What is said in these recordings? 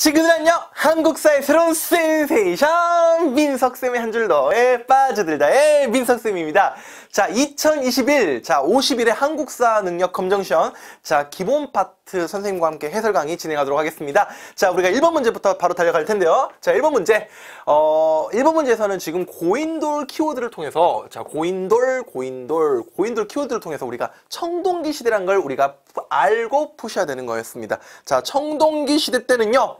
지금은요 한국사의 새로운 센세이션 민석쌤의 한 줄 더에 빠져들다의 민석쌤입니다 자 2021, 자 50일의 한국사 능력 검정 시험 자 기본 파트 선생님과 함께 해설 강의 진행하도록 하겠습니다 자 우리가 1번 문제부터 바로 달려갈 텐데요 자 1번 문제 어 1번 문제에서는 지금 고인돌 키워드를 통해서 자 고인돌, 고인돌, 고인돌 키워드를 통해서 우리가 청동기 시대란 걸 우리가 알고 푸셔야 되는 거였습니다 자 청동기 시대 때는요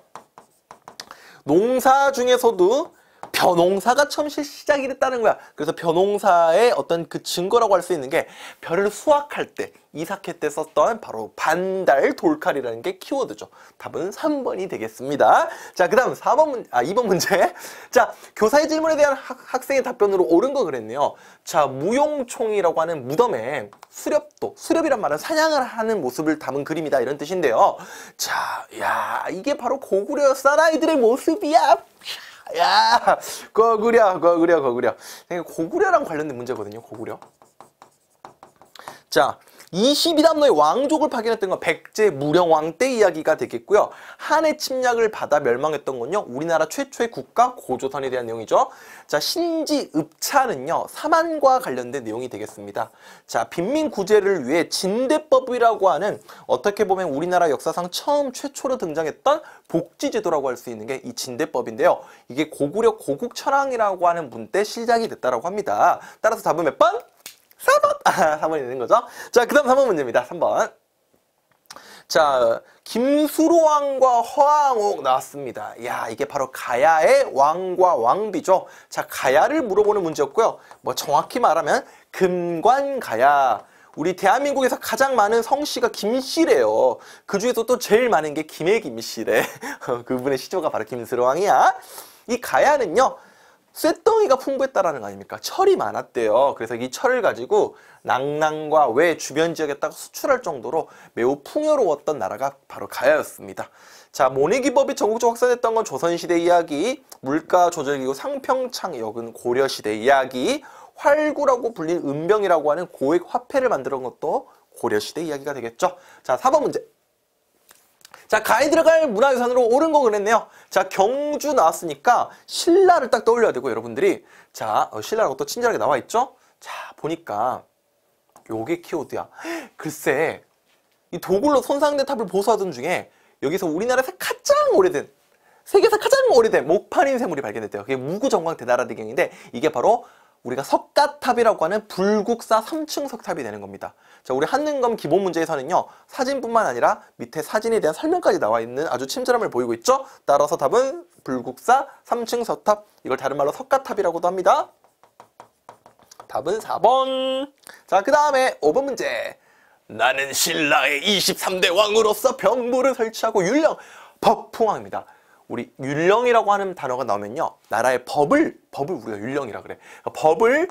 농사 중에서도 벼농사가 처음 시작이 됐다는 거야. 그래서 벼농사의 어떤 그 증거라고 할 수 있는 게 별을 수확할 때 이삭해 때 썼던 바로 반달 돌칼이라는 게 키워드죠. 답은 3번이 되겠습니다. 자, 그 다음 4번 문, 아, 2번 문제. 자, 교사의 질문에 대한 학, 생의 답변으로 옳은 거 그랬네요. 자, 무용총이라고 하는 무덤에 수렵도, 수렵이란 말은 사냥을 하는 모습을 담은 그림이다. 이런 뜻인데요. 자, 야, 이게 바로 고구려 사나이들의 모습이야. 야, 거구려거구려거구려 고구려랑 관련된 문제거든요, 고구려. 자, 22담너의 왕족을 파견했던 건 백제 무령왕 때 이야기가 되겠고요. 한의 침략을 받아 멸망했던 건요. 우리나라 최초의 국가 고조선에 대한 내용이죠. 자, 신지 읍차는요. 사만과 관련된 내용이 되겠습니다. 자, 빈민 구제를 위해 진대법이라고 하는 어떻게 보면 우리나라 역사상 처음 최초로 등장했던 복지제도라고 할 수 있는 게 이 진대법인데요. 이게 고구려 고국철왕이라고 하는 문때 시작이 됐다고 합니다. 따라서 답은 몇 번? 4번! 아, 4번이 되는 거죠. 자, 그 다음 3번 문제입니다. 3번. 자, 김수로왕과 허왕옥 나왔습니다. 야, 이게 바로 가야의 왕과 왕비죠. 자, 가야를 물어보는 문제였고요. 뭐 정확히 말하면 금관가야. 우리 대한민국에서 가장 많은 성씨가 김씨래요. 그 중에서 또 제일 많은 게 김해 김씨래. 어, 그분의 시조가 바로 김수로왕이야. 이 가야는요. 쇳덩이가 풍부했다라는 거 아닙니까? 철이 많았대요. 그래서 이 철을 가지고 낭랑과외 주변 지역에 딱 수출할 정도로 매우 풍요로웠던 나라가 바로 가야였습니다. 자, 모내기법이 전국적으로 확산했던 건 조선시대 이야기, 물가 조절기구 상평창역은 고려시대 이야기, 활구라고 불린 은병이라고 하는 고액 화폐를 만드는 것도 고려시대 이야기가 되겠죠. 자, 4번 문제. 자, 가이 들어갈 문화유산으로 옳은 거 그랬네요. 자, 경주 나왔으니까 신라를 딱 떠올려야 되고 여러분들이 자, 어, 신라라고 또 친절하게 나와 있죠? 자, 보니까 요게 키워드야. 글쎄, 이 도굴로 손상된 탑을 보수하던 중에 여기서 우리나라에서 가장 오래된 세계에서 가장 오래된 목판인 쇄물이 발견됐대요. 그게 무구정광 대나라대경인데 이게 바로 우리가 석가탑이라고 하는 불국사 3층 석탑이 되는 겁니다. 자, 우리 한능검 기본 문제에서는요. 사진뿐만 아니라 밑에 사진에 대한 설명까지 나와 있는 아주 친절함을 보이고 있죠. 따라서 답은 불국사 3층 석탑. 이걸 다른 말로 석가탑이라고도 합니다. 답은 4번. 자, 그 다음에 5번 문제. 나는 신라의 23대 왕으로서 병무를 설치하고 율령 법풍왕입니다. 우리 율령이라고 하는 단어가 나오면요. 나라의 법을, 법을 우리가 율령이라 그래. 그러니까 법을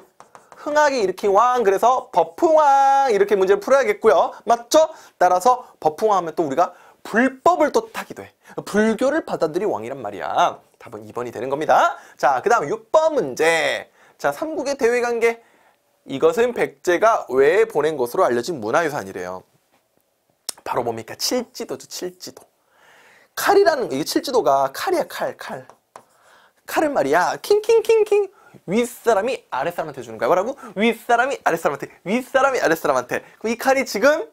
흥하게 일으킨 왕, 그래서 법흥왕 이렇게 문제를 풀어야겠고요. 맞죠? 따라서 법흥왕하면 또 우리가 불법을 또 타기도 해. 불교를 받아들인 왕이란 말이야. 답은 2번이 되는 겁니다. 자, 그 다음 6번 문제. 자, 삼국의 대외관계. 이것은 백제가 왜 보낸 것으로 알려진 문화유산이래요. 바로 뭡니까? 칠지도죠, 칠지도. 칼이라는 이게 칠지도가 칼이야 칼 칼. 칼은 말이야 킹킹킹킹 윗사람이 아랫사람한테 주는 거야 뭐라고? 윗사람이 아랫사람한테 윗사람이 아랫사람한테 그이 칼이 지금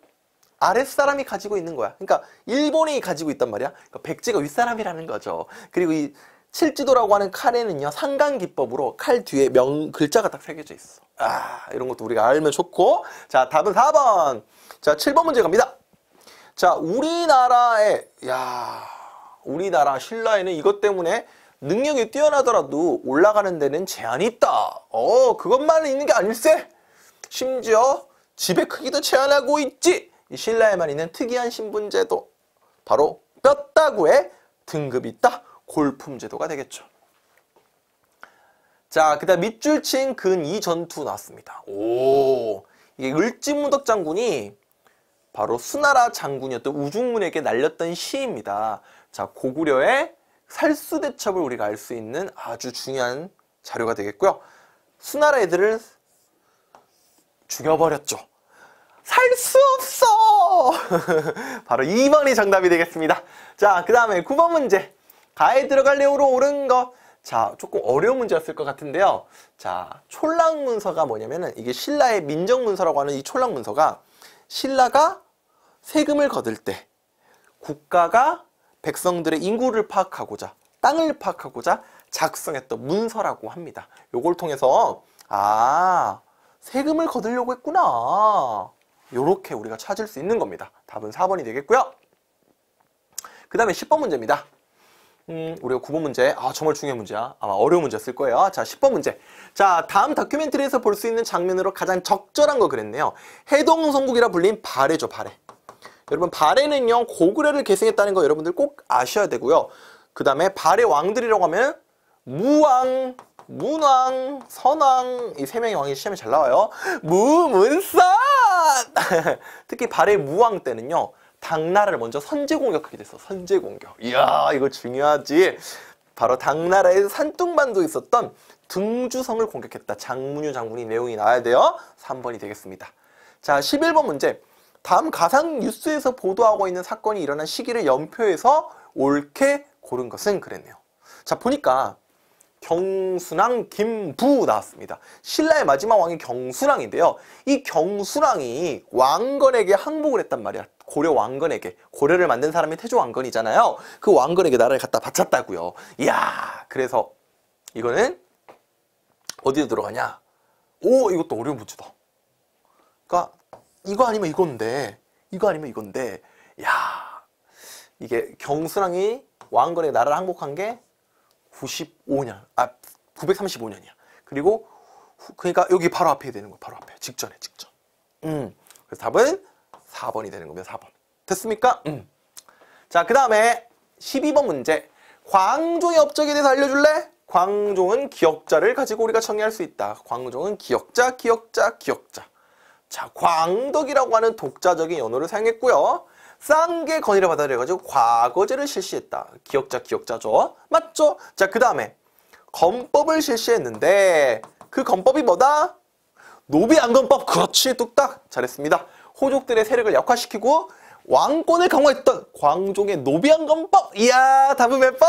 아랫사람이 가지고 있는 거야 그러니까 일본이 가지고 있단 말이야 그러니까 백제가 윗사람이라는 거죠 그리고 이 칠지도라고 하는 칼에는요 상강기법으로 칼 뒤에 명 글자가 딱 새겨져 있어 아 이런 것도 우리가 알면 좋고 자 답은 4번 자 7번 문제 갑니다 자 우리나라의 야 우리나라 신라에는 이것 때문에 능력이 뛰어나더라도 올라가는 데는 제한이 있다. 어, 그것만 있는 게 아닐세. 심지어 집의 크기도 제한하고 있지. 신라에만 있는 특이한 신분제도 바로 뼈따구의 등급이 있다. 골품제도가 되겠죠. 자, 그다음 밑줄친 근 이 전투 나왔습니다. 오, 이게 을지무덕 장군이 바로 수나라 장군이었던 우중문에게 날렸던 시입니다. 자 고구려의 살수대첩을 우리가 알 수 있는 아주 중요한 자료가 되겠고요. 수나라 애들을 죽여버렸죠. 살 수 없어! 바로 2번이 정답이 되겠습니다. 자, 그 다음에 9번 문제. 가에 들어갈 레오로 옳은 것. 자, 조금 어려운 문제였을 것 같은데요. 자, 촐랑문서가 뭐냐면은 이게 신라의 민정문서라고 하는 이 촐랑문서가 신라가 세금을 거둘 때 국가가 백성들의 인구를 파악하고자 땅을 파악하고자 작성했던 문서라고 합니다. 요걸 통해서 아 세금을 거두려고 했구나 요렇게 우리가 찾을 수 있는 겁니다. 답은 4번이 되겠고요. 그 다음에 10번 문제입니다. 음, 우리가 9번 문제, 아 정말 중요한 문제야. 아마 어려운 문제였을 거예요. 자, 10번 문제. 자, 다음 다큐멘터리에서 볼 수 있는 장면으로 가장 적절한 거 그랬네요. 해동성국이라 불린 발해죠, 발해. 여러분 발해는요 고구려를 계승했다는 거 여러분들 꼭 아셔야 되고요. 그 다음에 발해 왕들이라고 하면 무왕, 문왕, 선왕 이 세 명의 왕이 시험에 잘 나와요. 무문산! 특히 발해 무왕 때는요. 당나라를 먼저 선제 공격하게 됐어. 선제 공격. 이야 이거 중요하지. 바로 당나라의 산둥반도에 있었던 등주성을 공격했다. 장문유 장군이 내용이 나와야 돼요. 3번이 되겠습니다. 자 11번 문제. 다음 가상 뉴스에서 보도하고 있는 사건이 일어난 시기를 연표해서 옳게 고른 것은 그랬네요. 자 보니까 경순왕 김부 나왔습니다. 신라의 마지막 왕이 경순왕인데요. 이 경순왕이 왕건에게 항복을 했단 말이야. 고려 왕건에게. 고려를 만든 사람이 태조 왕건이잖아요. 그 왕건에게 나라를 갖다 바쳤다고요. 이야 그래서 이거는 어디에 들어가냐? 오 이것도 어려운 문제다. 그러니까 이거 아니면 이건데 이거 아니면 이건데 야 이게 경순왕이 왕건의 나라를 항복한 게 95년 아 935년이야 그리고 후, 그러니까 여기 바로 앞에 되는 거 바로 앞에 직전에 직전 음 그래서 답은 4번이 되는 겁니다 4번 됐습니까? 음. 자그 다음에 12번 문제 광종의 업적에 대해서 알려줄래? 광종은 기억자를 가지고 우리가 정의할 수 있다. 광종은 기억자, 기억자, 기억자. 자, 광덕이라고 하는 독자적인 연호를 사용했고요. 쌍계 건의를 받아들여 가지고 과거제를 실시했다. 기억자 기억자죠. 맞죠? 자, 그 다음에 검법을 실시했는데 그 검법이 뭐다? 노비안검법 그렇지 뚝딱 잘했습니다. 호족들의 세력을 약화시키고 왕권을 강화했던 광종의 노비안검법 이야 답은 몇 번?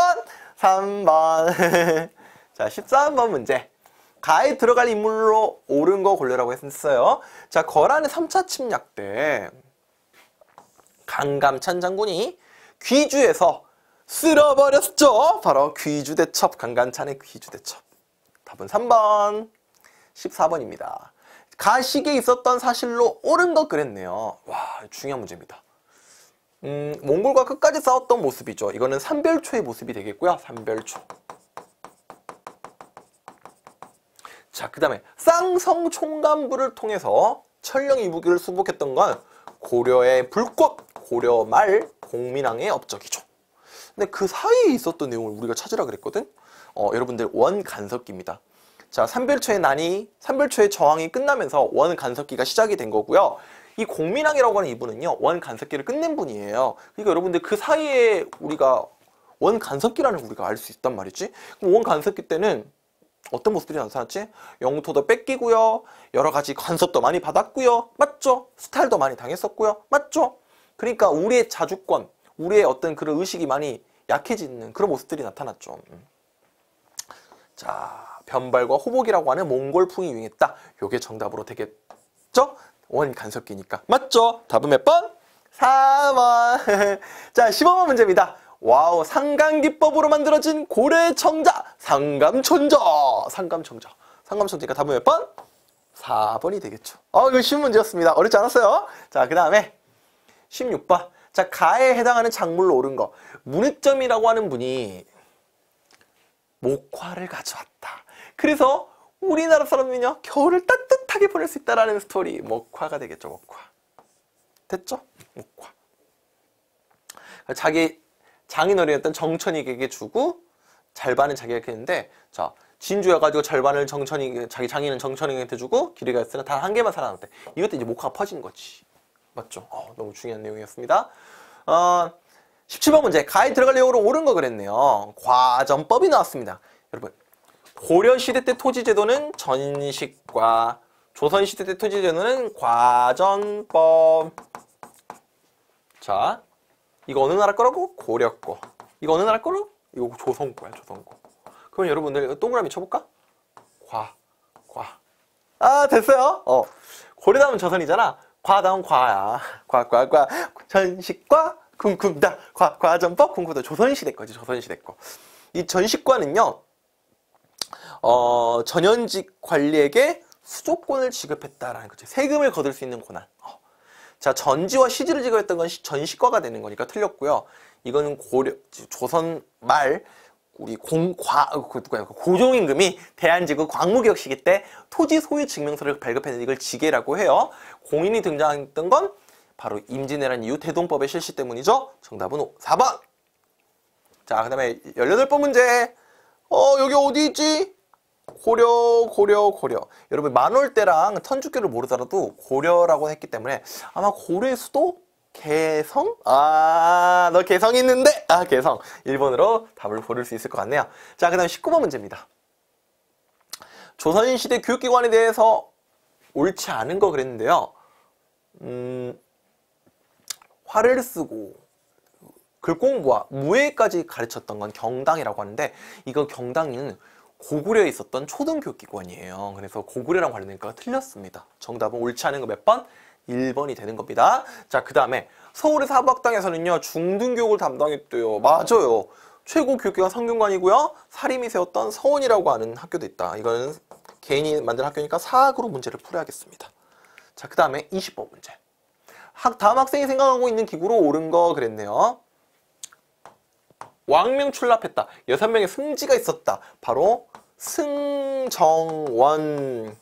3번 자 13번 문제 가에 들어갈 인물로 오른 거 고려라고 했었어요. 자, 거란의 3차 침략 때 강감찬 장군이 귀주에서 쓸어버렸죠. 바로 귀주대첩, 강감찬의 귀주대첩. 답은 3번, 14번입니다. 가식에 있었던 사실로 옳은 것 그랬네요. 와, 중요한 문제입니다. 음, 몽골과 끝까지 싸웠던 모습이죠. 이거는 삼별초의 모습이 되겠고요. 삼별초. 자, 그 다음에 쌍성 총감부를 통해서 천령 이부기를 수복했던 건 고려의 불꽃, 고려 말, 공민왕의 업적이죠. 근데 그 사이에 있었던 내용을 우리가 찾으라 그랬거든? 어, 여러분들 원간섭기입니다. 자, 삼별초의 난이, 삼별초의 저항이 끝나면서 원간섭기가 시작이 된 거고요. 이 공민왕이라고 하는 이분은요, 원간섭기를 끝낸 분이에요. 그러니까 여러분들 그 사이에 우리가 원간섭기라는 우리가 알 수 있단 말이지. 그럼 원간섭기 때는 어떤 모습들이 나타났지? 영토도 뺏기고요. 여러 가지 간섭도 많이 받았고요. 맞죠? 스타일도 많이 당했었고요. 맞죠? 그러니까 우리의 자주권, 우리의 어떤 그런 의식이 많이 약해지는 그런 모습들이 나타났죠. 음. 자, 변발과 호복이라고 하는 몽골풍이 유행했다. 요게 정답으로 되겠죠? 원간섭기니까. 맞죠? 답은 몇 번? 4번. 자, 15번 문제입니다. 와우 상감기법으로 만들어진 고래청자 상감천자 상감천자 상감천자니까 답은 몇 번? 4번이 되겠죠 어 이거 쉬운 문제였습니다 어렵지 않았어요 자그 다음에 16번 자 가에 해당하는 작물로 오른 거 문의점이라고 하는 분이 목화를 가져왔다 그래서 우리나라 사람은요 겨울을 따뜻하게 보낼 수 있다라는 스토리 목화가 되겠죠 목화 됐죠? 목화 자기 장인어른이었던 정천이에게 주고 절반은 자기가 했는데 자 진주여 가지고 절반을 정천이 자기 장인은 정천이한테 주고 기리가 있으나 단한 개만 살아남대. 이것도 이제 목화가 퍼진 거지. 맞죠? 어, 너무 중요한 내용이었습니다. 어, 17번 문제 가에 들어갈 내용으로 옳은 거 그랬네요. 과점법이 나왔습니다. 여러분 고려시대 때 토지제도는 전식과 조선시대 때 토지제도는 과정법 자 이거 어느 나라 거라고? 고려 거. 이거 어느 나라 거로? 이거 조선 거야, 조선 거. 그럼 여러분들 동그라미 쳐볼까? 과, 과. 아, 됐어요. 어. 고려 다음 은 조선이잖아. 과 다음 과야. 과, 과, 과. 전식과 쿵쿵다. 과, 과전법 쿵쿵다. 조선시대 거지, 조선시대 거. 이 전식과는요. 어, 전현직 관리에게 수조권을 지급했다라는 거죠 세금을 거둘 수 있는 권한. 어. 자, 전지와 시지를 제거했던 건 전시과가 되는 거니까 틀렸고요. 이거는 고려 조선 말 우리 공과 어, 그 그 고종임금이 대한지국 광무개혁 시기 때 토지 소유 증명서를 발급했는 이걸 지계라고 해요. 공인이 등장했던 건 바로 임진왜란 이후 대동법의 실시 때문이죠. 정답은 4번. 자, 그다음에 18번 문제. 어, 여기 어디 있지? 고려 고려 고려 여러분 만월대랑 천주교를 모르더라도 고려라고 했기 때문에 아마 고려의 수도 개성? 아, 너 개성 있는데? 아, 개성. 1번으로 답을 고를 수 있을 것 같네요. 자, 그 다음 19번 문제입니다. 조선시대 교육기관에 대해서 옳지 않은 거 그랬는데요. 음, 화를 쓰고, 그 글공부와 무예까지 가르쳤던 건 경당이라고 하는데, 이거 경당은 고구려에 있었던 초등교육기관이에요. 그래서 고구려랑 관련된가 틀렸습니다. 정답은 옳지 않은 거 몇 번? 1번이 되는 겁니다. 자, 그 다음에 서울의 사부학당에서는요. 중등교육을 담당했대요. 맞아요. 최고 교육기관 성균관이고요. 사림이 세웠던 서원이라고 하는 학교도 있다. 이건 개인이 만든 학교니까 사학으로 문제를 풀어야겠습니다. 자, 그 다음에 20번 문제. 학, 다음 학생이 생각하고 있는 기구로 옳은 거 그랬네요. 왕명 출납했다. 여섯 명의 승지가 있었다. 바로 승정원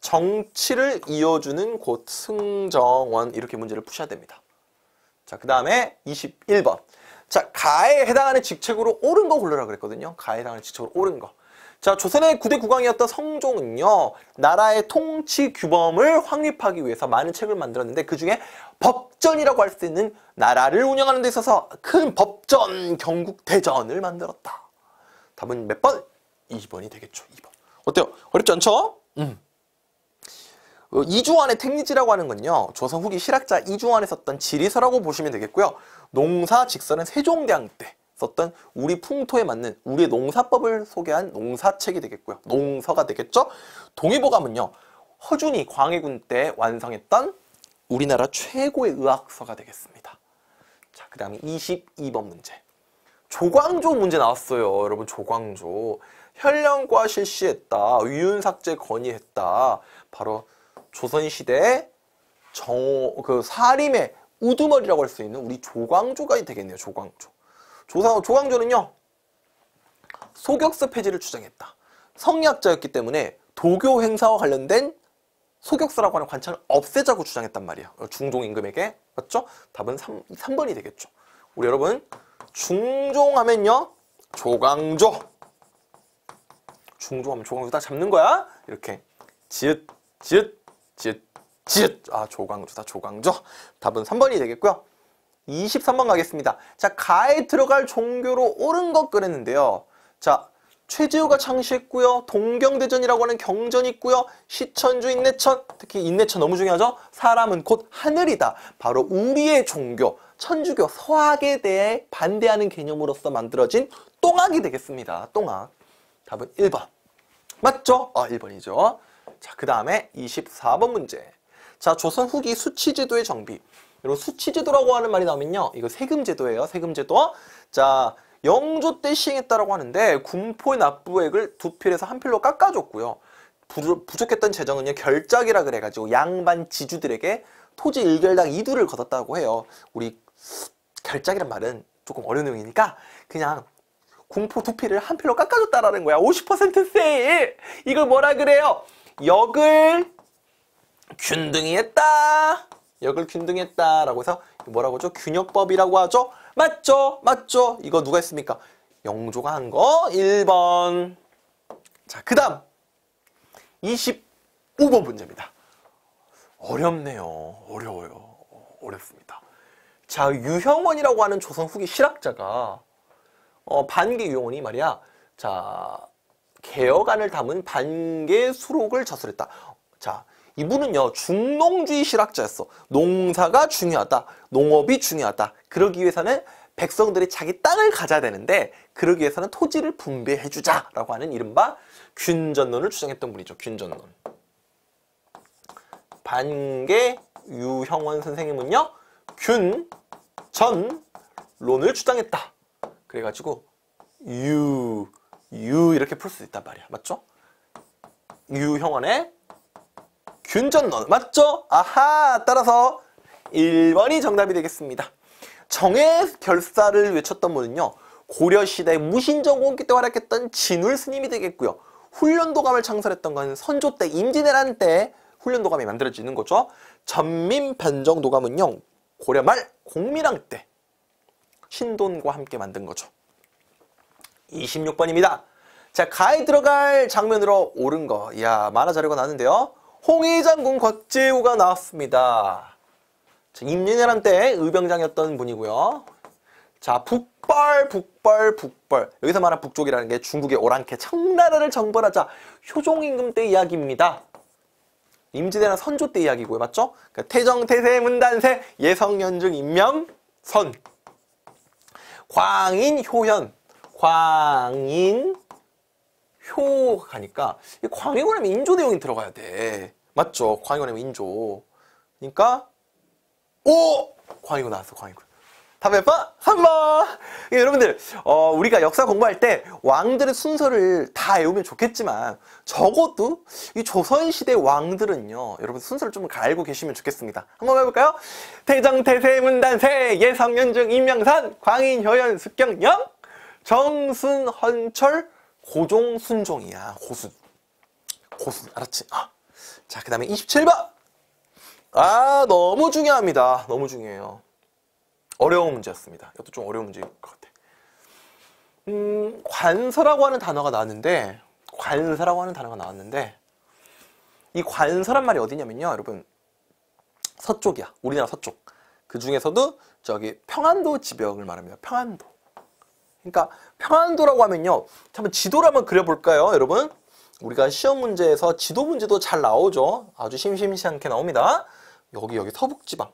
정치를 이어주는 곳 승정원 이렇게 문제를 푸셔야 됩니다. 자, 그 다음에 21번. 자, 가에 해당하는 직책으로 옳은 거 고르라 그랬거든요. 가에 해당하는 직책으로 옳은 거. 자, 조선의 구대 국왕이었던 성종은요. 나라의 통치 규범을 확립하기 위해서 많은 책을 만들었는데 그중에 법전이라고 할 수 있는 나라를 운영하는 데 있어서 큰 법전 경국대전을 만들었다. 답은 몇 번? 2번이 되겠죠. 2번. 어때요? 어렵지 않죠? 음. 어, 이주환의 택리지라고 하는 건요. 조선 후기 실학자 이주환에 썼던 지리서라고 보시면 되겠고요. 농사 직선은 세종대왕 때 썼던 우리 풍토에 맞는 우리의 농사법을 소개한 농사책이 되겠고요. 농서가 되겠죠? 동의보감은요. 허준이 광해군 때 완성했던 우리나라 최고의 의학서가 되겠습니다. 자, 그 다음에 22번 문제. 조광조 문제 나왔어요. 여러분 조광조. 현령과 실시했다. 위윤삭제 건의했다. 바로 조선시대 정그 사림의 우두머리라고 할 수 있는 우리 조광조가 되겠네요. 조광조. 조상, 조광조는요. 소격서 폐지를 주장했다. 성리학자였기 때문에 도교 행사와 관련된 소격서라고 하는 관찰을 없애자고 주장했단 말이야. 중종 임금에게. 맞죠? 답은 3, 3번이 되겠죠. 우리 여러분 중종하면요. 조광조. 중종하면 조광조 다 잡는 거야. 이렇게 지읒, 지읒, 지읒, 지읒. 아, 조광조다, 조광조. 답은 3번이 되겠고요. 23번 가겠습니다. 자, 가에 들어갈 종교로 옳은 것 그랬는데요. 자, 최지우가 창시했고요. 동경대전이라고 하는 경전이 있고요. 시천주 인내천, 특히 인내천 너무 중요하죠. 사람은 곧 하늘이다. 바로 우리의 종교, 천주교, 서학에 대해 반대하는 개념으로서 만들어진 똥학이 되겠습니다. 똥학. 답은 1번. 맞죠? 아, 1번이죠. 자, 그 다음에 24번 문제. 자, 조선 후기 수치제도의 정비. 여러분 수치제도라고 하는 말이 나오면요. 이거 세금제도예요. 세금제도. 자, 영조 때 시행했다라고 하는데 군포의 납부액을 두 필에서 한 필로 깎아줬고요. 부, 부족했던 재정은요. 결작이라 그래가지고 양반 지주들에게 토지 일결당 이두를 거뒀다고 해요. 우리 결작이란 말은 조금 어려운 내용이니까 그냥 공포 두 필을 한 필로 깎아줬다라는 거야. 50% 세일! 이걸 뭐라 그래요? 역을 균등히 했다. 역을 균등했다라고 해서 뭐라고 하죠? 균역법이라고 하죠? 맞죠? 맞죠? 이거 누가 했습니까? 영조가 한 거 1번 자, 그 다음 25번 문제입니다. 어렵네요. 어려워요. 어렵습니다. 자, 유형원이라고 하는 조선 후기 실학자가 어, 반기 유형원이 말이야. 자, 개혁안을 담은 반개 수록을 저술했다. 자, 이분은요 중농주의 실학자였어. 농사가 중요하다. 농업이 중요하다. 그러기 위해서는 백성들이 자기 땅을 가져야 되는데 그러기 위해서는 토지를 분배해주자라고 하는 이른바 균전론을 주장했던 분이죠. 균전론. 반개 유형원 선생님은요. 균전론을 주장했다. 그래가지고 유, 유 이렇게 풀 수 있단 말이야. 맞죠? 유형원의 균전론 맞죠? 아하 따라서 1번이 정답이 되겠습니다. 정의 결사를 외쳤던 분은요. 고려시대 무신정 공기 때 활약했던 진울 스님이 되겠고요. 훈련도감을 창설했던 건 선조 때 임진왜란 때 훈련도감이 만들어지는 거죠. 전민변정도감은요. 고려 말공민왕때 신돈과 함께 만든 거죠. 26번입니다. 자, 가에 들어갈 장면으로 오른 거. 이야, 만화 자료가 나는데요. 왔 홍의장군 곽재우가 나왔습니다. 임진왜란 때 의병장이었던 분이고요. 자, 북벌, 북벌, 북벌. 여기서 말한 북쪽이라는 게 중국의 오랑캐 청나라를 정벌하자 효종임금 때 이야기입니다. 임진왜란 선조 때 이야기고요. 맞죠? 그러니까 태정, 태세, 문단세, 예성연중, 임명, 선. 광인, 효현. 광인, 표 가니까 광역어라면 인조 내용이 들어가야 돼. 맞죠? 광역어라면 인조. 그러니까 오! 광역어 나왔어, 광역어. 답몇 번? 3번! 예, 여러분들 어, 우리가 역사 공부할 때 왕들의 순서를 다 외우면 좋겠지만 적어도 이 조선시대 왕들은요 여러분 순서를 좀 알고 계시면 좋겠습니다 한번 해볼까요? 태정, 태세, 문단세, 예성, 연중, 임명산, 광인, 효연, 숙경, 영 정순, 헌철, 고종 순종이야 고순 고순 알았지? 아. 자그 다음에 27번 아 너무 중요합니다 너무 중요해요 어려운 문제였습니다 이것도 좀 어려운 문제일 것 같아 음 관서라고 하는 단어가 나왔는데 관서라고 하는 단어가 나왔는데 이 관서란 말이 어디냐면요 여러분 서쪽이야 우리나라 서쪽 그 중에서도 저기 평안도 지역을 말합니다 평안도 그러니까 평안도라고 하면요. 한번 지도를 한번 그려볼까요, 여러분? 우리가 시험 문제에서 지도 문제도 잘 나오죠. 아주 심심치 않게 나옵니다. 여기 여기 서북지방.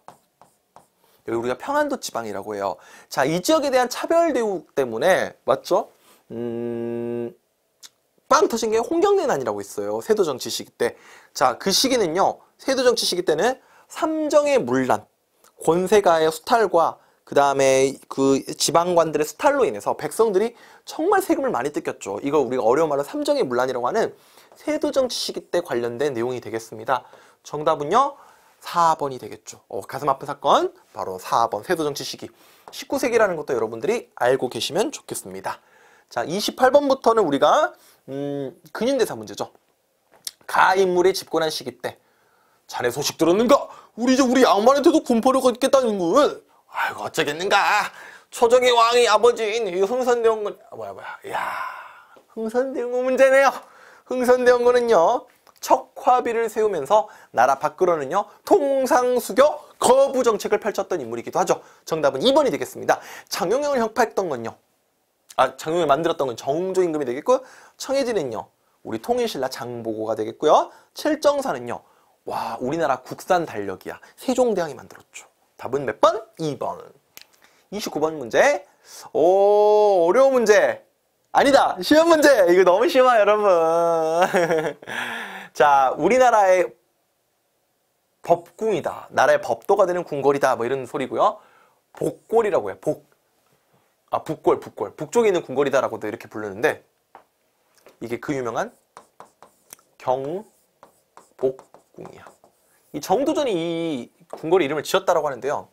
여기 우리가 평안도 지방이라고 해요. 자, 이 지역에 대한 차별 대우 때문에 맞죠? 음... 빵 터진 게 홍경대난이라고 했어요 세도정치 시기 때. 자, 그 시기는요. 세도정치 시기 때는 삼정의 물란, 권세가의 수탈과 그 다음에 그 지방관들의 수탈로 인해서 백성들이 정말 세금을 많이 뜯겼죠. 이걸 우리가 어려운 말로 삼정의 문란이라고 하는 세도정치 시기 때 관련된 내용이 되겠습니다. 정답은요. 4번이 되겠죠. 어, 가슴 아픈 사건 바로 4번 세도정치 시기 19세기라는 것도 여러분들이 알고 계시면 좋겠습니다. 자 28번부터는 우리가 음, 근인대사 문제죠. 가 인물이 집권한 시기 때 자네 소식 들었는가? 우리 이제 우리 양반한테도 군포를 걷겠다는군. 아이고 어쩌겠는가 초정의 왕이 아버지인 이 흥선대원군 아, 뭐야 뭐야 야 흥선대원군 문제네요 흥선대원군은요 척화비를 세우면서 나라 밖으로는요 통상수교 거부 정책을 펼쳤던 인물이기도 하죠 정답은 2번이 되겠습니다 장용영을 혁파했던 건요 아 장용영을 만들었던 건 정조 임금이 되겠고 청해진은요 우리 통일신라 장보고가 되겠고요 칠정사는요 와 우리나라 국산 달력이야 세종대왕이 만들었죠 답은 몇 번? 2번. 29번 문제. 오, 어려운 문제. 아니다! 쉬운 문제! 이거 너무 쉬워, 여러분. 자, 우리나라의 법궁이다. 나라의 법도가 되는 궁궐이다. 뭐 이런 소리고요. 복골이라고 해요. 복. 아, 북골, 북골. 북쪽에 있는 궁궐이다라고도 이렇게 부르는데 이게 그 유명한 경복궁이야. 이 정도전이 이 궁궐 이름을 지었다라고 하는데요.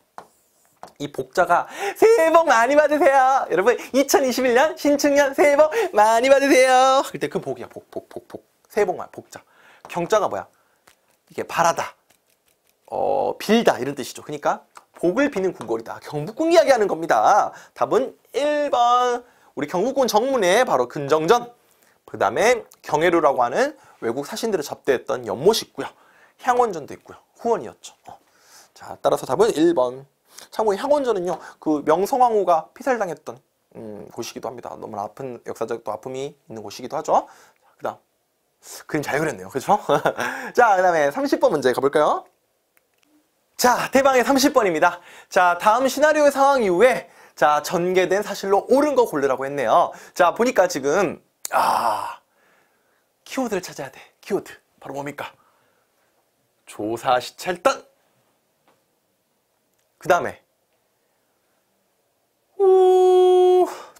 이 복자가 새해 복 많이 받으세요. 여러분 2021년 신축년 새해 복 많이 받으세요. 그때 그 복이야 복 복복 복. 새해 복 많이 복자. 경자가 뭐야? 이게 바라다. 어 빌다 이런 뜻이죠. 그러니까 복을 비는 궁궐이다. 경복궁 이야기하는 겁니다. 답은 1번. 우리 경복궁 정문에 바로 근정전. 그 다음에 경해루라고 하는 외국 사신들을 접대했던 연못이 있고요. 향원전도 있고요. 후원이었죠. 어. 자, 따라서 답은 1번. 참고로 향원전은요. 그 명성황후가 피살당했던 음, 곳이기도 합니다. 너무나 아픈 역사적 또 아픔이 있는 곳이기도 하죠. 자, 그다음. 그림 잘 그렸네요. 그렇죠? 자, 그다음에 30번 문제 가 볼까요? 자, 대방의 30번입니다. 자, 다음 시나리오의 상황 이후에 자, 전개된 사실로 옳은 거 고르라고 했네요. 자, 보니까 지금 아 키워드를 찾아야 돼. 키워드. 바로 뭡니까? 조사시찰단! 그 다음에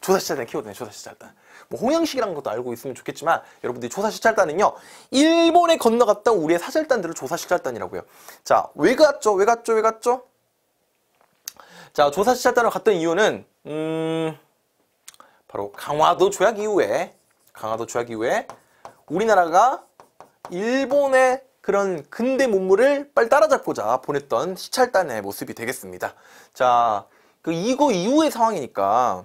조사시찰단 키워드네 조사시찰단 뭐 홍양식이라는 것도 알고 있으면 좋겠지만 여러분들이 조사시찰단은요 일본에 건너갔던 우리의 사절단들을 조사시찰단이라고 요 자왜 갔죠 왜 갔죠 왜 갔죠 자 조사시찰단을 갔던 이유는 음 바로 강화도 조약 이후에 강화도 조약 이후에 우리나라가 일본의 그런 근대 문물을 빨리 따라잡고자 보냈던 시찰단의 모습이 되겠습니다. 자, 그 이거 이후의 상황이니까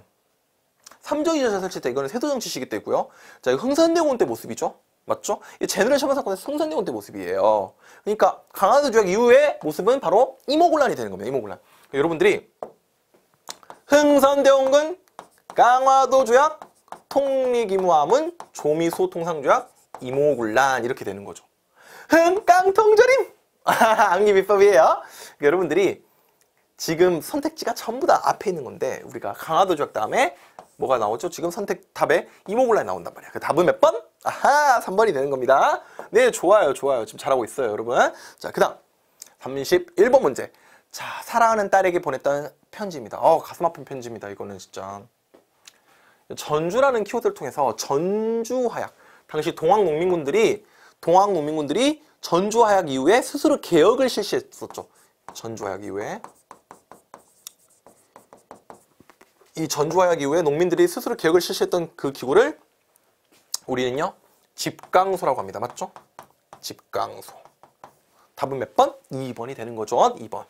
삼정 이전자 설치 때 이거는 세도정치 시기 때고요. 자, 흥선대원 때 모습이죠. 맞죠? 이 제너럴 셔먼 사건의 흥선대원 때 모습이에요. 그러니까 강화도 조약 이후의 모습은 바로 이모곤란이 되는 겁니다. 이모곤란. 그러니까 여러분들이 흥선대원군 강화도 조약 통리기무함은 조미소 통상조약 이모곤란 이렇게 되는 거죠. 흥깡통조림 암기 비법이에요. 그러니까 여러분들이 지금 선택지가 전부 다 앞에 있는 건데 우리가 강화도 조약 다음에 뭐가 나오죠? 지금 선택 답에 이모글라이 나온단 말이야. 그 답은 몇 번? 아하! 3번이 되는 겁니다. 네, 좋아요. 좋아요. 지금 잘하고 있어요, 여러분. 자, 그 다음 31번 문제. 자, 사랑하는 딸에게 보냈던 편지입니다. 어, 가슴 아픈 편지입니다. 이거는 진짜. 전주라는 키워드를 통해서 전주화약, 당시 동학농민군들이 동학 농민군들이 전주화약 이후에 스스로 개혁을 실시했었죠. 전주화약 이후에 이전주화약 이후에 농민들이 스스로 개혁을 실시했던 그 기구를 우리는요 집강소라고 합니다. 맞죠? 집강소. 답은 몇 번? 2번이 되는 거죠. 2번.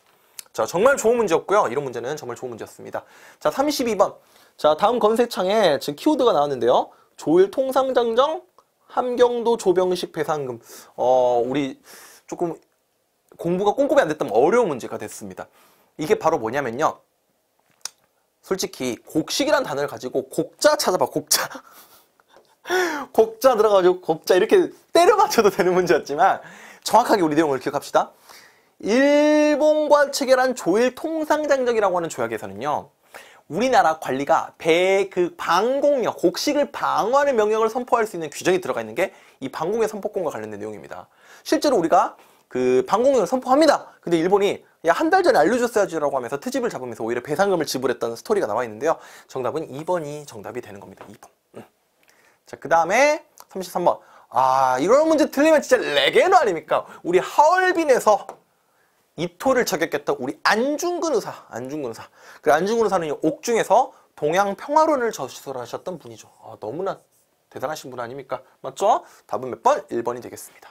자, 정말 좋은 문제였고요. 이런 문제는 정말 좋은 문제였습니다. 자, 32번. 자, 다음 검색창에 지금 키워드가 나왔는데요. 조일 통상장정 함경도 조병식 배상금 어 우리 조금 공부가 꼼꼼히 안 됐다면 어려운 문제가 됐습니다. 이게 바로 뭐냐면요. 솔직히 곡식이란 단어를 가지고 곡자 찾아봐 곡자 곡자 들어가지고 곡자 이렇게 때려 맞춰도 되는 문제였지만 정확하게 우리 내용을 기억합시다. 일본과 체결한 조일 통상장적이라고 하는 조약에서는요. 우리나라 관리가 배의 그 방공력, 곡식을 방어하는 명령을 선포할 수 있는 규정이 들어가 있는 게 이 방공의 선포권과 관련된 내용입니다. 실제로 우리가 그 방공령을 선포합니다. 근데 일본이 야 한 달 전에 알려줬어야지라고 하면서 트집을 잡으면서 오히려 배상금을 지불했다는 스토리가 나와 있는데요. 정답은 2번이 정답이 되는 겁니다. 2번. 자, 그 다음에 33번. 아, 이런 문제 틀리면 진짜 레게노 아닙니까? 우리 하얼빈에서 이토를 저격했던 우리 안중근 의사, 안중근 의사. 그 안중근 의사는 옥중에서 동양 평화론을 저술하셨던 분이죠. 아, 너무나 대단하신 분 아닙니까? 맞죠? 답은 몇 번? 1번이 되겠습니다.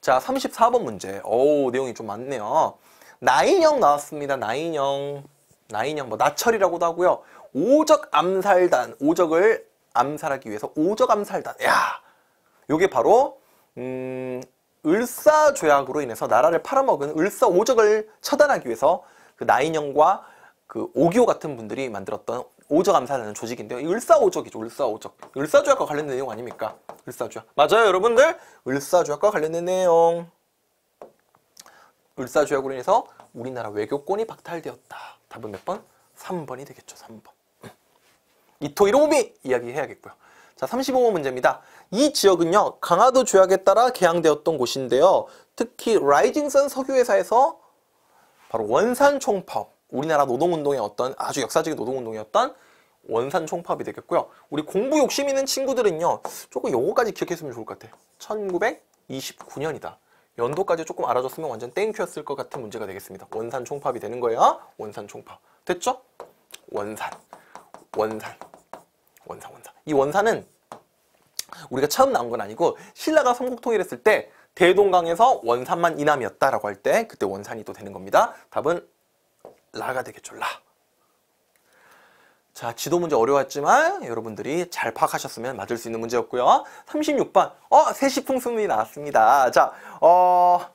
자, 34번 문제. 어우, 내용이 좀 많네요. 나인형 나왔습니다. 나인형. 나인형, 뭐, 나철이라고도 하고요. 오적 암살단, 오적을 암살하기 위해서 오적 암살단. 야, 요게 바로, 음, 을사조약으로 인해서 나라를 팔아먹은 을사오적을 처단하기 위해서 그나인형과그 오기호 같은 분들이 만들었던 오적암살하는 조직인데요. 이 을사오적이죠. 을사오적. 을사조약과 관련된 내용 아닙니까? 을사조약. 맞아요, 여러분들. 을사조약과 관련된 내용. 을사조약으로 인해서 우리나라 외교권이 박탈되었다. 답은 몇 번? 3번이 되겠죠. 3번. 음. 이토 이로미 이야기해야겠고요. 자, 35번 문제입니다. 이 지역은요, 강화도 조약에 따라 개항되었던 곳인데요. 특히 라이징선 석유회사에서 바로 원산 총파업, 우리나라 노동운동의 어떤 아주 역사적인 노동운동이었던 원산 총파업이 되겠고요. 우리 공부 욕심 있는 친구들은요, 조금 요거까지 기억했으면 좋을 것 같아요. 1929년이다. 연도까지 조금 알아줬으면 완전 땡큐였을 것 같은 문제가 되겠습니다. 원산 총파업이 되는 거예요. 원산 총파업. 됐죠? 원산. 원산. 원사 원사. 이 원사는 우리가 처음 나온 건 아니고 신라가 삼국 통일했을 때 대동강에서 원산만 이남이었다라고 할 때 그때 원산이 또 되는 겁니다. 답은 라가 되겠죠. 라. 자, 지도 문제 어려웠지만 여러분들이 잘 파악하셨으면 맞을 수 있는 문제였고요. 36번. 어, 세시풍순이 나왔습니다. 자, 어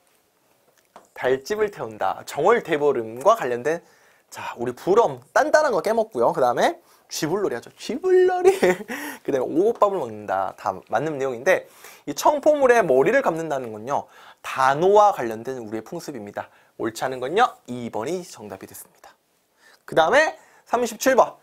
달집을 태운다. 정월 대보름과 관련된 자, 우리 부럼 단단한 거 깨먹고요. 그다음에 쥐불놀이 하죠. 쥐불놀이. 그 다음에 오곡밥을 먹는다. 다 맞는 내용인데 이 청포물에 머리를 감는다는 건요. 단어와 관련된 우리의 풍습입니다. 옳지 않은 건요. 2번이 정답이 됐습니다. 그 다음에 37번.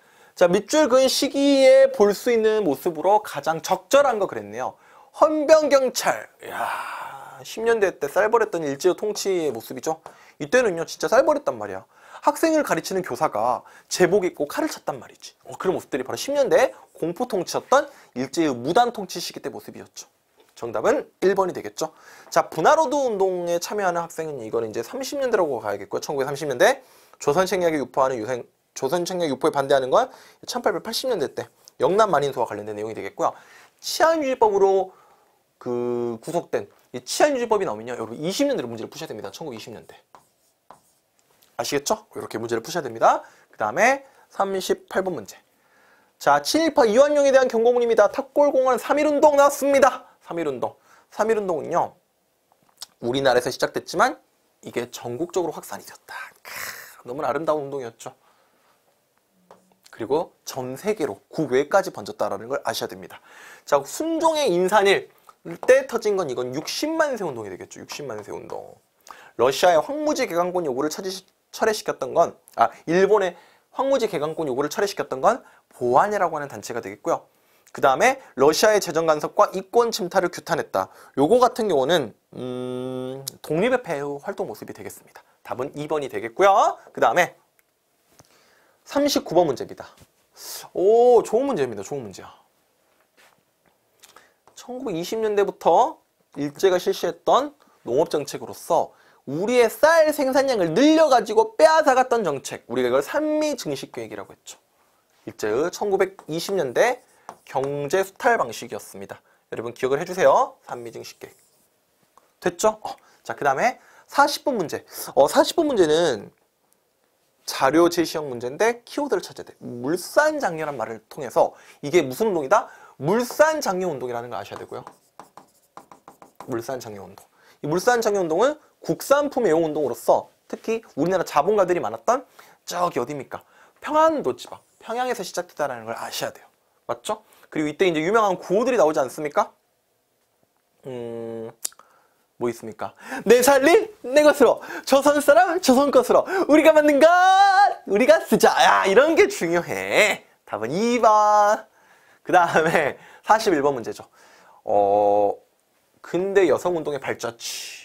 자, 밑줄 근 시기에 볼 수 있는 모습으로 가장 적절한 거 그랬네요. 헌병경찰. 이야, 10년대 때 쌀벌했던 일제의 통치의 모습이죠. 이때는요, 진짜 쌀벌했단 말이야. 학생을 가르치는 교사가 제복 입고 칼을 찼단 말이지. 어, 그런 모습들이 바로 10년대 공포 통치였던 일제의 무단 통치 시기 때 모습이었죠. 정답은 1번이 되겠죠. 자, 분화로드 운동에 참여하는 학생은 이건 이제 30년대라고 가야겠고요. 1930년대 조선 책략에 유포하는 유생 조선 책략 유포에 반대하는 건 1880년대 때 영남 만인소와 관련된 내용이 되겠고요. 치안유지법으로 그 구속된 이 치안유지법이 나오면요. 여러분 20년대로 문제를 푸셔야 됩니다. 1920년대. 아시겠죠? 이렇게 문제를 푸셔야 됩니다. 그 다음에 38번 문제. 자, 친일파 이완용에 대한 경고문입니다. 탁골공원 3.1운동 나왔습니다. 3.1운동. 3.1운동은요. 우리나라에서 시작됐지만 이게 전국적으로 확산이 되었다. 너무나 아름다운 운동이었죠. 그리고 전 세계로 국외까지 번졌다라는 걸 아셔야 됩니다. 자, 순종의 인산일 때 터진 건 이건 60만 세 운동이 되겠죠. 60만 세 운동. 러시아의 황무지 개강권 요구를 찾으시, 철회시켰던 건, 아, 일본의 황무지 개강권 요구를 철회시켰던 건 보안이라고 하는 단체가 되겠고요. 그 다음에 러시아의 재정 간섭과 이권 침탈을 규탄했다. 요거 같은 경우는 음, 독립의 배후 활동 모습이 되겠습니다. 답은 2번이 되겠고요. 그 다음에 39번 문제입니다. 오, 좋은 문제입니다. 좋은 문제야. 1920년대부터 일제가 실시했던 농업정책으로서 우리의 쌀 생산량을 늘려가지고 빼앗아갔던 정책 우리가 이걸 산미 증식 계획이라고 했죠. 일제의 1920년대 경제 수탈 방식이었습니다. 여러분 기억을 해주세요. 산미 증식 계획. 됐죠? 어, 자, 그 다음에 40분 문제. 어, 40분 문제는 자료 제시형 문제인데 키워드를 찾아야 돼. 물산장려란 말을 통해서 이게 무슨 운동이다? 물산장려 운동이라는 걸 아셔야 되고요. 물산장려 운동. 이 물산장려 운동은 국산품 애호운동으로서 특히 우리나라 자본가들이 많았던 저기 어디입니까? 평안도 지방, 평양에서 시작됐다는 걸 아셔야 돼요. 맞죠? 그리고 이때 이제 유명한 구호들이 나오지 않습니까? 음... 뭐 있습니까? 내살림내 것으로 조선 사람 조선 것으로 우리가 만든 것 우리가 쓰자 야 이런 게 중요해 답은 2번 그 다음에 41번 문제죠 어 근대 여성운동의 발자취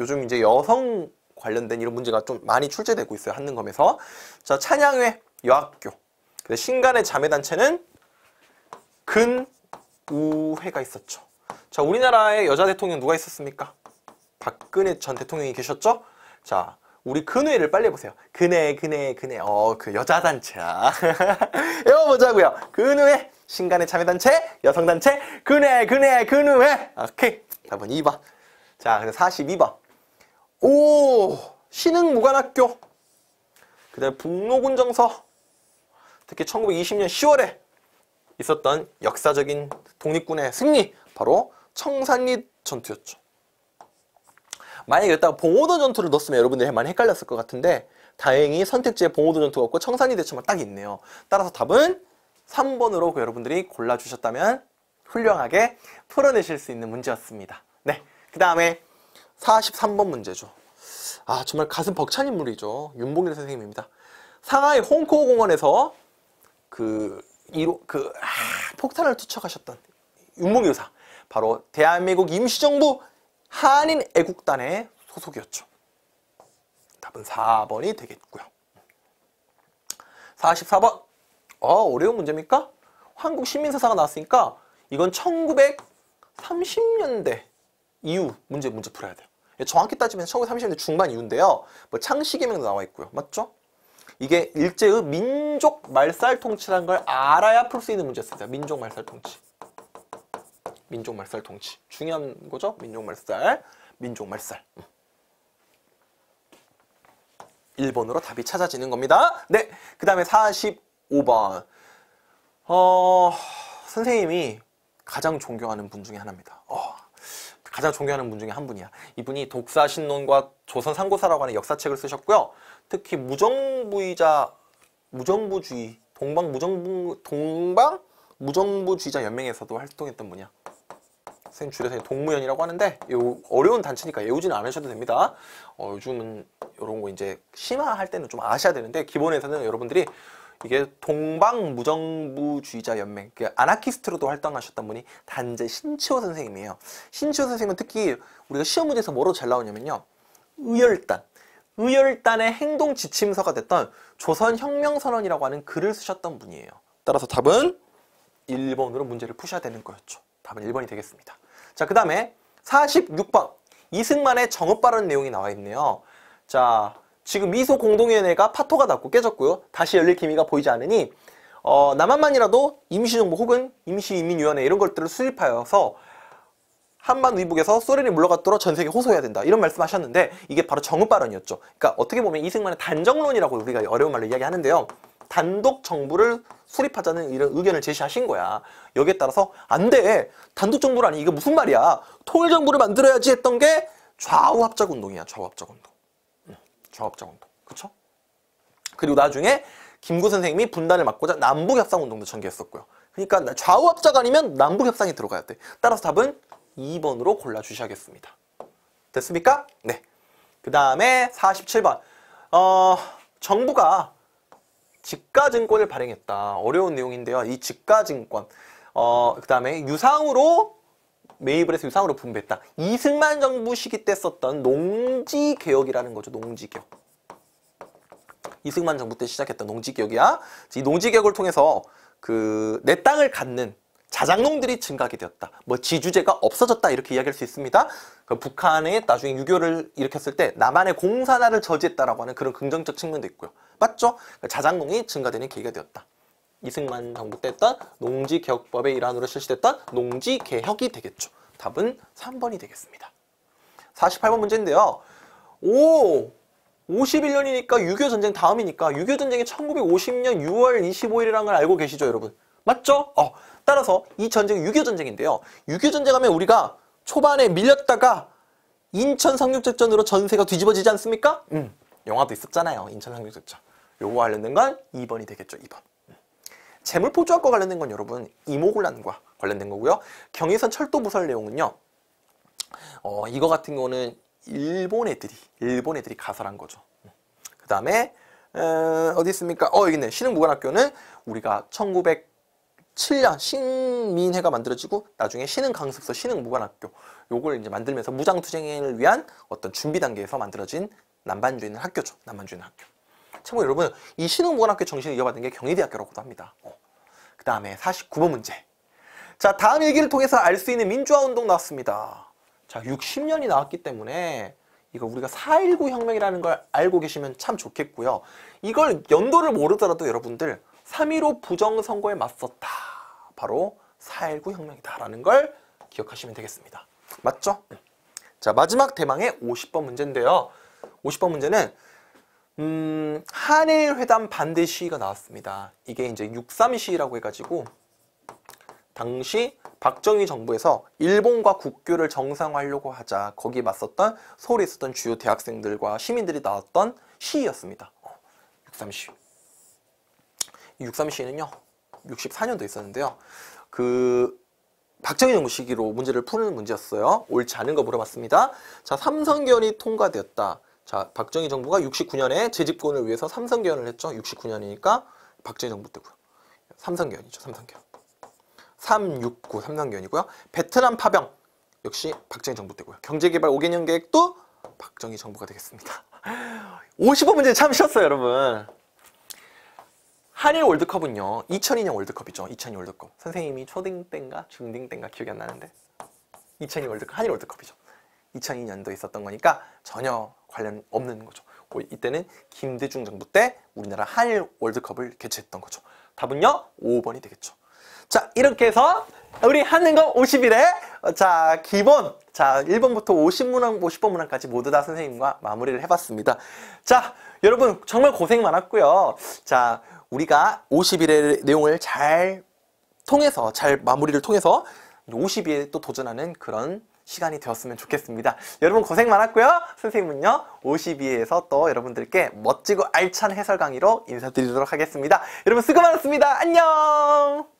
요즘 이제 여성 관련된 이런 문제가 좀 많이 출제되고 있어요. 한능검에서. 자, 찬양회 여학교. 근데 신간의 자매단체는 근우회가 있었죠. 자, 우리나라의 여자 대통령 누가 있었습니까? 박근혜 전 대통령이 계셨죠? 자, 우리 근회를 빨리 해보세요. 근혜근혜근혜 어, 그 여자단체야. 외워보자고요. 근회, 신간의 자매단체 여성단체, 근혜근혜 근회. 오케이. 답은 2번. 자, 그래서 42번. 오 신흥 무관학교 그 다음에 북로군 정서 특히 1920년 10월에 있었던 역사적인 독립군의 승리 바로 청산리 전투였죠 만약에 여기다가 봉오도 전투를 넣었으면 여러분들이 많이 헷갈렸을 것 같은데 다행히 선택지에 봉오도 전투가 없고 청산리 대처만딱 있네요 따라서 답은 3번으로 그 여러분들이 골라주셨다면 훌륭하게 풀어내실 수 있는 문제였습니다 네그 다음에 43번 문제죠. 아 정말 가슴 벅찬 인물이죠. 윤봉일 선생님입니다. 상하이 홍콩 공원에서 그 이로 그 아, 폭탄을 투척하셨던 윤봉일 사 바로 대한민국 임시정부 한인 애국단의 소속이었죠. 답은 4번이 되겠고요. 44번 어 어려운 문제입니까? 한국 시민사사가 나왔으니까 이건 1930년대 이후 문제 문제 풀어야 돼요. 예, 정확히 따지면 1930년대 중반 이후인데요. 뭐 창씨개명도 나와 있고요. 맞죠? 이게 일제의 민족 말살 통치라는 걸 알아야 풀 수 있는 문제였습니다. 민족 말살 통치. 민족 말살 통치. 중요한 거죠? 민족 말살. 민족 말살. 1번으로 음. 답이 찾아지는 겁니다. 네. 그 다음에 45번. 어, 선생님이 가장 존경하는 분 중에 하나입니다. 어, 가장 존경하는 분 중에 한 분이야. 이분이 독사신론과 조선상고사라고 하는 역사책을 쓰셨고요. 특히 무정부이자 무정부주의, 동방 무정부 동방 무정부주의자 연맹에서도 활동했던 분이야. 선생님 줄여서 동무연이라고 하는데 요 어려운 단체니까 외우지는 않으셔도 됩니다. 어, 요즘은 이런 거 이제 심화할 때는 좀 아셔야 되는데 기본에서는 여러분들이 이게 동방무정부주의자 연맹, 그 아나키스트로도 활동하셨던 분이 단재 신치호 선생님이에요. 신치호 선생님은 특히 우리가 시험 문제에서 뭐로 잘 나오냐면요. 의열단, 의열단의 행동 지침서가 됐던 조선혁명선언이라고 하는 글을 쓰셨던 분이에요. 따라서 답은 1번으로 문제를 푸셔야 되는 거였죠. 답은 1번이 되겠습니다. 자, 그 다음에 46번. 이승만의 정읍 발언 내용이 나와 있네요. 자, 지금 미소 공동위원회가 파토가 났고 깨졌고요. 다시 열릴 기미가 보이지 않으니 어, 남한만이라도 임시정부 혹은 임시인민위원회 이런 것들을 수립하여서 한반 위북에서 소련이 물러갔도록 전 세계 호소해야 된다 이런 말씀하셨는데 이게 바로 정읍발언이었죠. 그러니까 어떻게 보면 이승만의 단정론이라고 우리가 어려운 말로 이야기하는데요. 단독 정부를 수립하자는 이런 의견을 제시하신 거야. 여기에 따라서 안 돼. 단독 정부라니 이거 무슨 말이야. 통일 정부를 만들어야지 했던 게 좌우합작 운동이야. 좌우합작 운동. 조합적 운동. 그쵸? 그리고 나중에 김구 선생님이 분단을 막고자 남북협상운동도 전개했었고요. 그러니까 좌우합작 아니면 남북협상이 들어가야 돼. 따라서 답은 2번으로 골라주셔야겠습니다. 됐습니까? 네. 그 다음에 47번. 어, 정부가 직가증권을 발행했다. 어려운 내용인데요. 이 직가증권. 어, 그 다음에 유상으로 매입을 해서 유상으로 분배했다. 이승만 정부 시기 때 썼던 농지개혁이라는 거죠. 농지개혁. 이승만 정부 때 시작했던 농지개혁이야. 이 농지개혁을 통해서 그 내 땅을 갖는 자작농들이 증가하게 되었다. 뭐 지주제가 없어졌다 이렇게 이야기할 수 있습니다. 그 북한에 나중에 유교를 일으켰을 때 남한의 공산화를 저지했다라고 하는 그런 긍정적 측면도 있고요. 맞죠? 그 자작농이 증가되는 계기가 되었다. 이승만 정부 때 했던 농지개혁법의 일환으로 실시됐던 농지개혁이 되겠죠. 답은 3번이 되겠습니다. 48번 문제인데요. 오! 51년이니까 6.25 전쟁 다음이니까 6.25 전쟁이 1950년 6월 25일이라는 걸 알고 계시죠, 여러분? 맞죠? 어, 따라서 이 전쟁 6.25 전쟁인데요. 6.25 전쟁 하면 우리가 초반에 밀렸다가 인천 상륙작전으로 전세가 뒤집어지지 않습니까? 음, 영화도 있었잖아요. 인천 상륙작전. 요거 관려는건 2번이 되겠죠, 2번. 재물 포조학과 관련된 건 여러분 이모곤란과 관련된 거고요. 경의선 철도 부설 내용은요. 어, 이거 같은 거는 일본 애들이 일본 애들이 가설한 거죠. 그 다음에 어디 어 있습니까? 어 여기 있네. 신흥무관학교는 우리가 1907년 신민회가 만들어지고 나중에 신흥강습소 신흥무관학교 요걸 이제 만들면서 무장투쟁을 위한 어떤 준비 단계에서 만들어진 남반주에 있는 학교죠. 남반주에 있는 학교. 참고로 여러분 이 신흥보건학교 정신을 이어받은 게 경희대학교라고도 합니다. 그 다음에 49번 문제 자 다음 일기를 통해서 알 수 있는 민주화운동 나왔습니다. 자 60년이 나왔기 때문에 이거 우리가 4.19 혁명이라는 걸 알고 계시면 참 좋겠고요. 이걸 연도를 모르더라도 여러분들 3.15 부정선거에 맞섰다. 바로 4.19 혁명이다라는 걸 기억하시면 되겠습니다. 맞죠? 네. 자 마지막 대망의 50번 문제인데요. 50번 문제는 음, 한일 회담 반대 시위가 나왔습니다. 이게 이제 6.3 시위라고 해가지고 당시 박정희 정부에서 일본과 국교를 정상화하려고 하자 거기에 맞섰던 서울에 있었던 주요 대학생들과 시민들이 나왔던 시위였습니다. 6.3 어, 시위. 6.3 시위는요. 64년도 있었는데요. 그 박정희 정부 시기로 문제를 푸는 문제였어요. 옳지 않은 거 물어봤습니다. 자, 삼성견이 통과되었다. 자, 박정희 정부가 69년에 재집권을 위해서 삼성개헌을 했죠. 69년이니까 박정희 정부 때고요. 삼성개헌이죠. 삼성개헌. 369 삼성개헌이고요. 베트남 파병 역시 박정희 정부 때고요. 경제개발 5개년 계획도 박정희 정부가 되겠습니다. 55문제 참 쉬웠어요, 여러분. 한일 월드컵은요. 2002년 월드컵이죠. 2002년 월드컵. 선생님이 초딩 땐가 중딩 땐가 기억이 안 나는데. 2002년 월드컵, 한일 월드컵이죠. 2002년도 있었던 거니까 전혀 관련 없는 거죠. 이때는 김대중 정부 때 우리나라 한일 월드컵을 개최했던 거죠. 답은요 5번이 되겠죠. 자 이렇게 해서 우리 하는거 50일에 어, 자 기본 자 1번부터 50문항 50번 문항까지 모두 다 선생님과 마무리를 해봤습니다. 자 여러분 정말 고생 많았고요. 자 우리가 50일의 내용을 잘 통해서 잘 마무리를 통해서 50일에 또 도전하는 그런 시간이 되었으면 좋겠습니다. 여러분 고생 많았고요. 선생님은요. 52에서 또 여러분들께 멋지고 알찬 해설 강의로 인사드리도록 하겠습니다. 여러분 수고 많았습니다. 안녕!